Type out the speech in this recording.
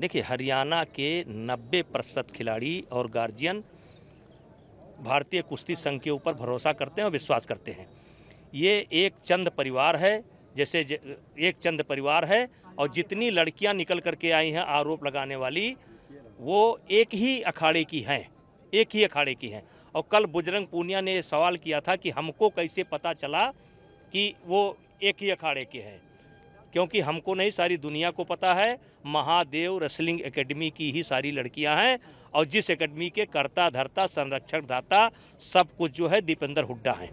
देखिए हरियाणा के 90 प्रतिशत खिलाड़ी और गार्जियन भारतीय कुश्ती संघ के ऊपर भरोसा करते हैं और विश्वास करते हैं ये एक चंद परिवार है जैसे ज, एक चंद परिवार है और जितनी लड़कियां निकल करके आई हैं आरोप लगाने वाली वो एक ही अखाड़े की हैं एक ही अखाड़े की हैं और कल बुजरंग पूनिया ने सवाल किया था कि हमको कैसे पता चला कि वो एक ही अखाड़े के हैं क्योंकि हमको नहीं सारी दुनिया को पता है महादेव रेसलिंग एकेडमी की ही सारी लड़कियां हैं और जिस एकेडमी के कर्ता धरता संरक्षक दाता सब कुछ जो है दीपेंद्र हुड्डा हैं